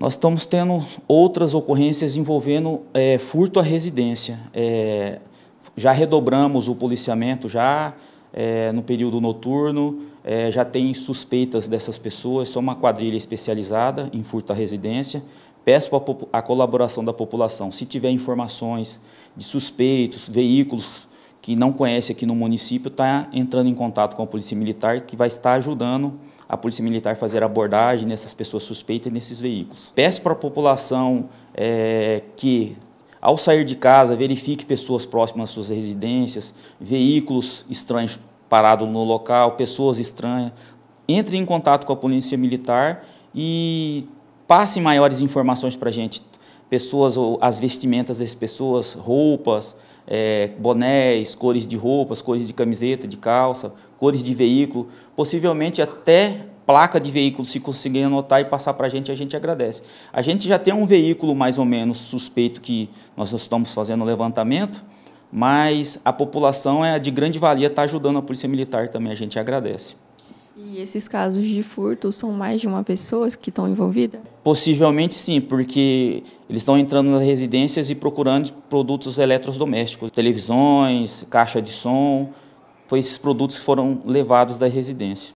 Nós estamos tendo outras ocorrências envolvendo é, furto à residência. É, já redobramos o policiamento já é, no período noturno, já tem suspeitas dessas pessoas, são uma quadrilha especializada em furto à residência. Peço a, a colaboração da população, se tiver informações de suspeitos, veículos que não conhece aqui no município está entrando em contato com a Polícia Militar, que vai estar ajudando a Polícia Militar a fazer abordagem nessas pessoas suspeitas e nesses veículos. Peço para a população é, que, ao sair de casa, verifique pessoas próximas às suas residências, veículos estranhos parados no local, pessoas estranhas. Entre em contato com a Polícia Militar e passe maiores informações para a gente pessoas, as vestimentas das pessoas, roupas, é, bonés, cores de roupas, cores de camiseta, de calça, cores de veículo, possivelmente até placa de veículo, se conseguir anotar e passar para a gente, a gente agradece. A gente já tem um veículo mais ou menos suspeito que nós estamos fazendo o levantamento, mas a população é de grande valia, está ajudando a Polícia Militar também, a gente agradece. E esses casos de furto são mais de uma pessoa que estão envolvida? Possivelmente sim, porque eles estão entrando nas residências e procurando produtos eletrodomésticos, televisões, caixa de som. Foi esses produtos que foram levados da residência.